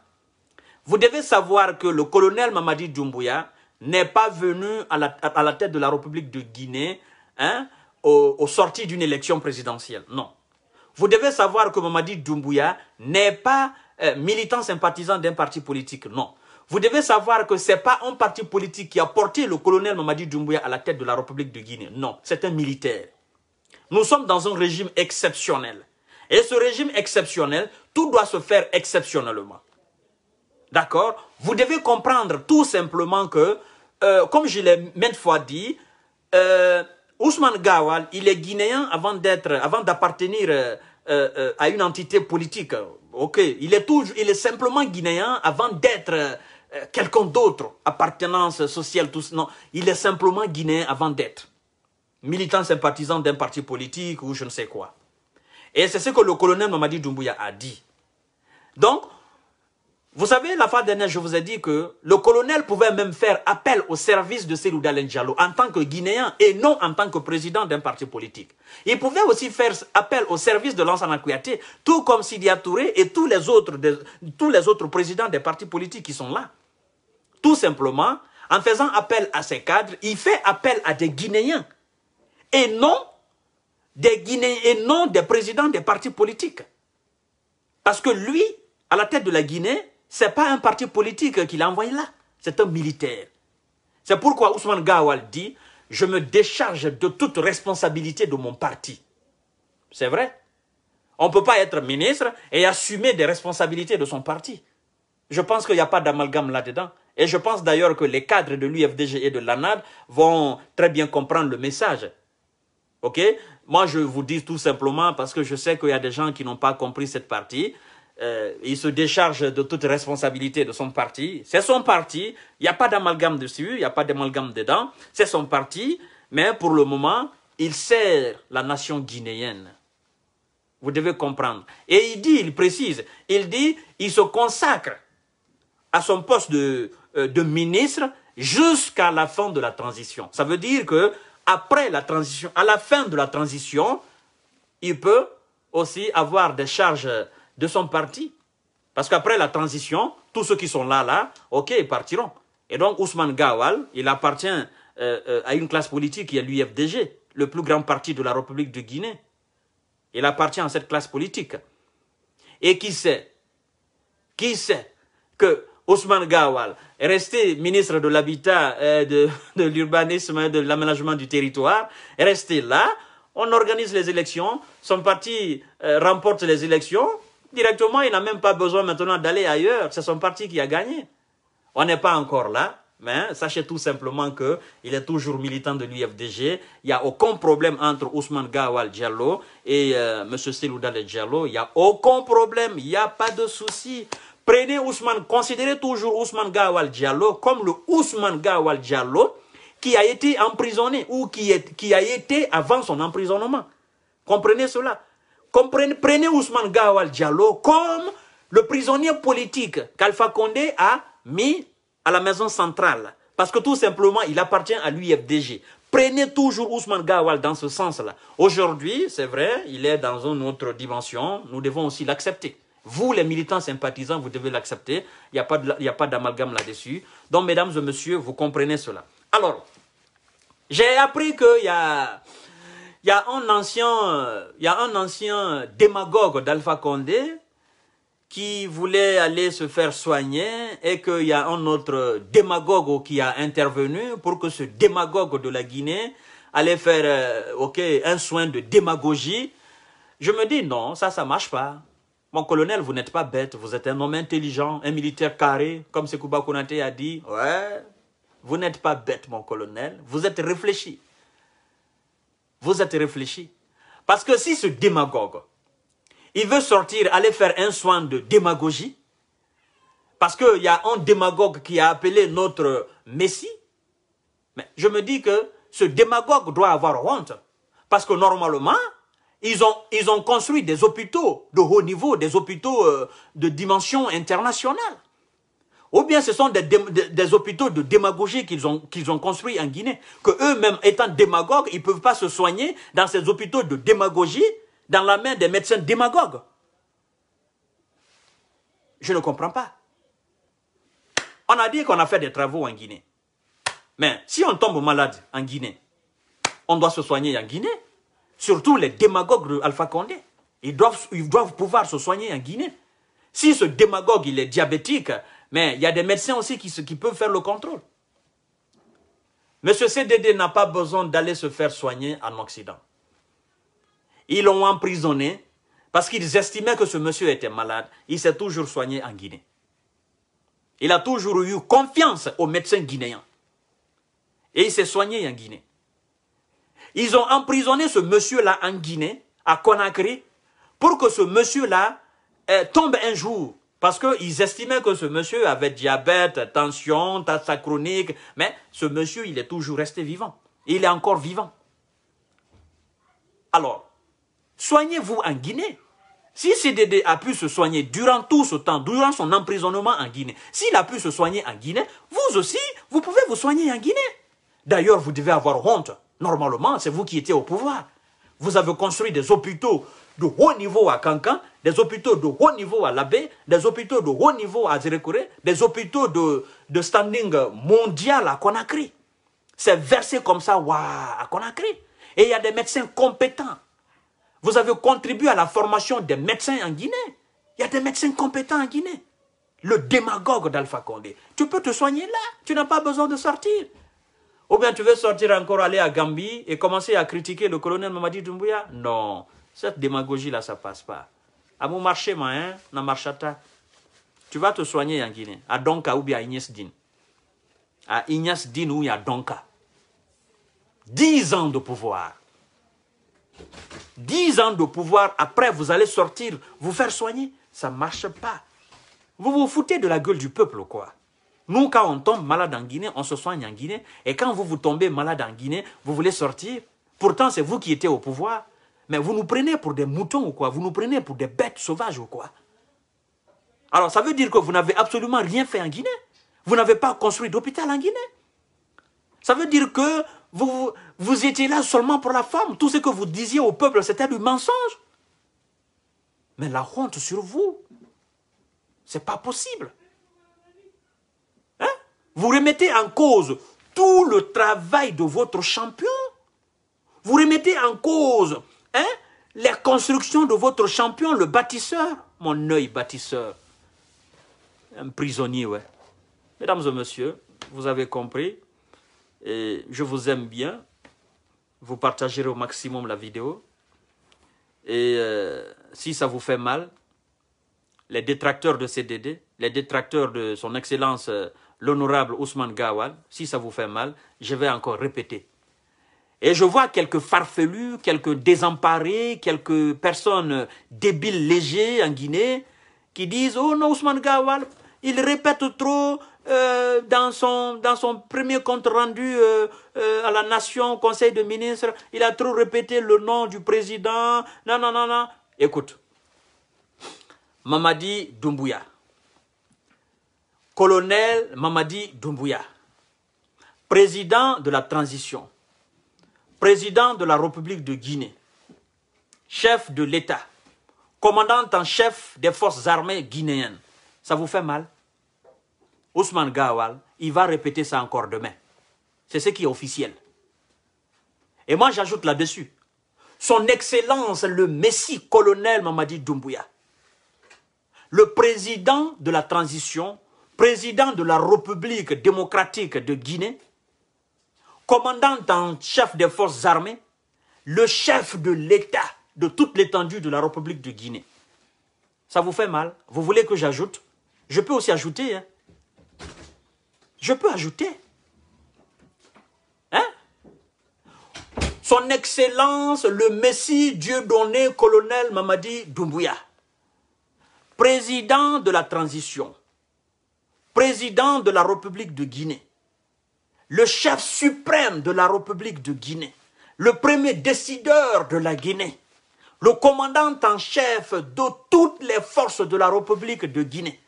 Vous devez savoir que le colonel Mamadi Doumbouya n'est pas venu à la, tête de la République de Guinée hein, au, sorti d'une élection présidentielle. Non. Vous devez savoir que Mamadi Doumbouya n'est pas euh, militant sympathisant d'un parti politique. Non. Vous devez savoir que ce n'est pas un parti politique qui a porté le colonel Mamadi Doumbouya à la tête de la République de Guinée. Non, c'est un militaire. Nous sommes dans un régime exceptionnel. Et ce régime exceptionnel, tout doit se faire exceptionnellement. D'accord Vous devez comprendre tout simplement que, euh, comme je l'ai maintes fois dit, euh, Ousmane Gawal, il est guinéen avant d'être, avant d'appartenir euh, à une entité politique. Ok, il est toujours, il est simplement guinéen avant d'être quelqu'un d'autre, appartenance sociale, tout Non, il est simplement guinéen avant d'être militant sympathisant d'un parti politique ou je ne sais quoi. Et c'est ce que le colonel Mamadi Doumbouya a dit. Donc, vous savez, la fois dernière, je vous ai dit que le colonel pouvait même faire appel au service de Célou Diallo en tant que Guinéen et non en tant que président d'un parti politique. Il pouvait aussi faire appel au service de Lansana Kouyaté, tout comme Sidiatouré Touré et tous les, autres tous les autres présidents des partis politiques qui sont là. Tout simplement, en faisant appel à ces cadres, il fait appel à des Guinéens et non des, Guinéens, et non des présidents des partis politiques. Parce que lui, à la tête de la Guinée, ce n'est pas un parti politique qui l'a envoyé là, c'est un militaire. C'est pourquoi Ousmane Gawal dit « Je me décharge de toute responsabilité de mon parti ». C'est vrai. On ne peut pas être ministre et assumer des responsabilités de son parti. Je pense qu'il n'y a pas d'amalgame là-dedans. Et je pense d'ailleurs que les cadres de l'UFDG et de l'ANAD vont très bien comprendre le message. OK Moi, je vous dis tout simplement, parce que je sais qu'il y a des gens qui n'ont pas compris cette partie, euh, il se décharge de toute responsabilité de son parti. C'est son parti, il n'y a pas d'amalgame dessus, il n'y a pas d'amalgame dedans, c'est son parti, mais pour le moment, il sert la nation guinéenne. Vous devez comprendre. Et il dit, il précise, il dit, il se consacre à son poste de, euh, de ministre jusqu'à la fin de la transition. Ça veut dire que après la transition, à la fin de la transition, il peut aussi avoir des charges de son parti. Parce qu'après la transition, tous ceux qui sont là, là, ok, partiront. Et donc Ousmane Gawal, il appartient euh, euh, à une classe politique qui est l'UFDG, le plus grand parti de la République de Guinée. Il appartient à cette classe politique. Et qui sait Qui sait que Ousmane Gawal est resté ministre de l'habitat, euh, de, [laughs] de l'urbanisme, de l'aménagement du territoire, est resté là, on organise les élections, son parti remporte les élections, Directement, il n'a même pas besoin maintenant d'aller ailleurs. C'est son parti qui a gagné. On n'est pas encore là. Mais sachez tout simplement que il est toujours militant de l'UFDG. Il n'y a aucun problème entre Ousmane Gawal Diallo et euh, M. Diallo. Il n'y a aucun problème. Il n'y a pas de souci. Prenez Ousmane, considérez toujours Ousmane Gawal Diallo comme le Ousmane Gawal Diallo qui a été emprisonné ou qui a été avant son emprisonnement. Comprenez cela prenez Ousmane Gawal Diallo comme le prisonnier politique qu'Alpha Condé a mis à la maison centrale. Parce que tout simplement, il appartient à l'UFDG. Prenez toujours Ousmane Gawal dans ce sens-là. Aujourd'hui, c'est vrai, il est dans une autre dimension. Nous devons aussi l'accepter. Vous, les militants sympathisants, vous devez l'accepter. Il n'y a pas d'amalgame là-dessus. Donc, mesdames et messieurs, vous comprenez cela. Alors, j'ai appris qu'il y a y a un il euh, y a un ancien démagogue d'Alpha Condé qui voulait aller se faire soigner et qu'il y a un autre démagogue qui a intervenu pour que ce démagogue de la Guinée allait faire euh, ok un soin de démagogie. Je me dis non, ça, ça marche pas. Mon colonel, vous n'êtes pas bête, vous êtes un homme intelligent, un militaire carré, comme Sekouba Konate a dit. Ouais, vous n'êtes pas bête, mon colonel, vous êtes réfléchi. Vous êtes réfléchi. Parce que si ce démagogue, il veut sortir, aller faire un soin de démagogie, parce qu'il y a un démagogue qui a appelé notre Messie, mais je me dis que ce démagogue doit avoir honte. Parce que normalement, ils ont, ils ont construit des hôpitaux de haut niveau, des hôpitaux euh, de dimension internationale. Ou bien ce sont des, hôpitaux de démagogie qu'ils ont, qu'ils ont construits en Guinée, que eux-mêmes étant démagogues, ils ne peuvent pas se soigner dans ces hôpitaux de démagogie, dans la main des médecins démagogues. Je ne comprends pas. On a dit qu'on a fait des travaux en Guinée. Mais si on tombe malade en Guinée, on doit se soigner en Guinée. Surtout les démagogues de Alpha Condé. Ils doivent, ils doivent pouvoir se soigner en Guinée. Si ce démagogue, il est diabétique, mais il y a des médecins aussi qui, qui peuvent faire le contrôle. Monsieur CDD n'a pas besoin d'aller se faire soigner en Occident. Ils l'ont emprisonné parce qu'ils estimaient que ce monsieur était malade. Il s'est toujours soigné en Guinée. Il a toujours eu confiance aux médecins guinéens. Et il s'est soigné en Guinée. Ils ont emprisonné ce monsieur-là en Guinée, à Conakry, pour que ce monsieur-là euh, tombe un jour parce qu'ils estimaient que ce monsieur avait diabète, tension, tasse chronique. Mais ce monsieur, il est toujours resté vivant. Il est encore vivant. Alors, soignez-vous en Guinée. Si CDD a pu se soigner durant tout ce temps, durant son emprisonnement en Guinée, s'il a pu se soigner en Guinée, vous aussi, vous pouvez vous soigner en Guinée. D'ailleurs, vous devez avoir honte. Normalement, c'est vous qui étiez au pouvoir. Vous avez construit des hôpitaux de haut niveau à Cancan des hôpitaux de haut niveau à Labé, des hôpitaux de haut niveau à Zirekouré, des hôpitaux de, standing mondial à Conakry. C'est versé comme ça waouh, à Conakry. Et il y a des médecins compétents. Vous avez contribué à la formation des médecins en Guinée. Il y a des médecins compétents en Guinée. Le démagogue d'Alpha Condé. Tu peux te soigner là. Tu n'as pas besoin de sortir. Ou bien tu veux sortir encore, aller à Gambie et commencer à critiquer le colonel Mamadi Doumbouya. Non, cette démagogie-là, ça passe pas à mon marché maïen, hein, na marchata tu vas te soigner en Guinée à Donka ou bien à Ignace Din à Ignace Din ou à Donka 10 ans de pouvoir 10 ans de pouvoir après vous allez sortir vous faire soigner ça ne marche pas vous vous foutez de la gueule du peuple quoi nous, quand on tombe malade en Guinée, on se soigne en Guinée. Et quand vous vous tombez malade en Guinée, vous voulez sortir. Pourtant, c'est vous qui étiez au pouvoir. Mais vous nous prenez pour des moutons ou quoi Vous nous prenez pour des bêtes sauvages ou quoi Alors ça veut dire que vous n'avez absolument rien fait en Guinée. Vous n'avez pas construit d'hôpital en Guinée. Ça veut dire que vous, vous étiez là seulement pour la femme. Tout ce que vous disiez au peuple, c'était du mensonge. Mais la honte sur vous, c'est pas possible. Hein? Vous remettez en cause tout le travail de votre champion. Vous remettez en cause Hein? Les constructions de votre champion, le bâtisseur, mon œil bâtisseur. Un prisonnier, ouais. Mesdames et messieurs, vous avez compris. Et je vous aime bien. Vous partagerez au maximum la vidéo. Et euh, si ça vous fait mal, les détracteurs de CDD, les détracteurs de son excellence, euh, l'honorable Ousmane Gawal, si ça vous fait mal, je vais encore répéter. Et je vois quelques farfelus, quelques désemparés, quelques personnes débiles, légers en Guinée, qui disent « Oh non, Ousmane Gawal, il répète trop euh, dans, son, premier compte rendu euh, euh, à la Nation, au Conseil de ministres, il a trop répété le nom du président, non, non, non, non. » Écoute, Mamadi Doumbouya, colonel Mamadi Doumbouya, président de la transition, président de la République de Guinée, chef de l'État, commandant en chef des forces armées guinéennes, ça vous fait mal Ousmane Gawal, il va répéter ça encore demain. C'est ce qui est officiel. Et moi, j'ajoute là-dessus, son Excellence, le Messie colonel Mamadi Doumbouya, le président de la transition, président de la République démocratique de Guinée, commandant en chef des forces armées, le chef de l'État de toute l'étendue de la République de Guinée. Ça vous fait mal Vous voulez que j'ajoute Je peux aussi ajouter. Hein? Je peux ajouter. Hein? Son Excellence, le Messie Dieu donné, colonel Mamadi Doumbouya, président de la transition, président de la République de Guinée, le chef suprême de la République de Guinée, le premier décideur de la Guinée, le commandant en chef de toutes les forces de la République de Guinée.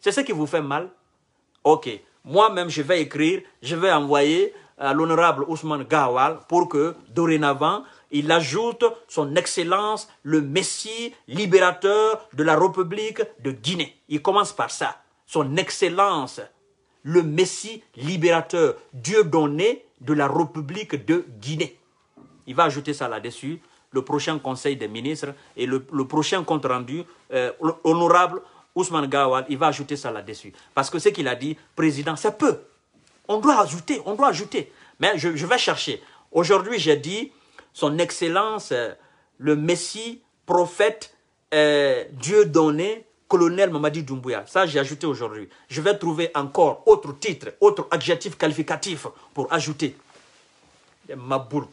C'est ce qui vous fait mal Ok, moi-même je vais écrire, je vais envoyer à l'honorable Ousmane Gawal pour que dorénavant il ajoute son excellence, le Messie libérateur de la République de Guinée. Il commence par ça, son excellence le Messie libérateur, Dieu donné de la République de Guinée. Il va ajouter ça là-dessus, le prochain Conseil des ministres et le, prochain compte rendu, euh, honorable Ousmane Gawal, il va ajouter ça là-dessus. Parce que ce qu'il a dit, président, c'est peu. On doit ajouter, on doit ajouter. Mais je, vais chercher. Aujourd'hui, j'ai dit, son Excellence, euh, le Messie, prophète, euh, Dieu donné, colonel Mamadi Doumbouya. Ça, j'ai ajouté aujourd'hui. Je vais trouver encore autre titre, autre adjectif qualificatif pour ajouter. Des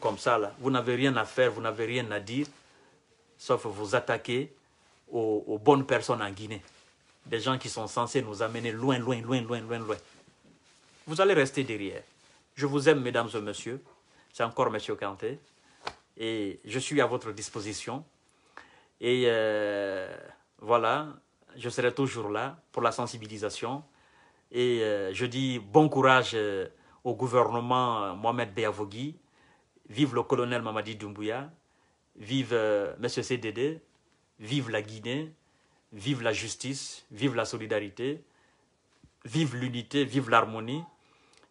comme ça, là. Vous n'avez rien à faire, vous n'avez rien à dire, sauf vous attaquer aux, bonnes personnes en Guinée. Des gens qui sont censés nous amener loin, loin, loin, loin, loin, loin. Vous allez rester derrière. Je vous aime, mesdames et messieurs. C'est encore Monsieur Kanté. Et je suis à votre disposition. Et euh, voilà, je serai toujours là pour la sensibilisation. Et euh, je dis bon courage euh, au gouvernement euh, Mohamed Beyavogui. Vive le colonel Mamadi Doumbouya. Vive M. CDD. Vive la Guinée. Vive la justice. Vive la solidarité. Vive l'unité. Vive l'harmonie.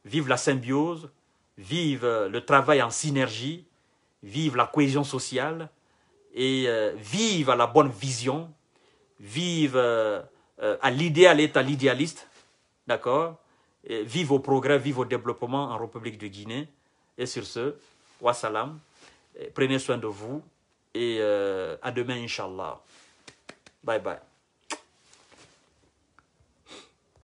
Vive la symbiose. Vive le travail en synergie. Vive la cohésion sociale. Et vive la bonne vision Vive euh, à l'idéal et à l'idéaliste, d'accord vive au progrès, Vive au développement en République de Guinée. Et sur ce, wassalam, prenez soin de vous et euh, à demain, Inch'Allah. Bye bye.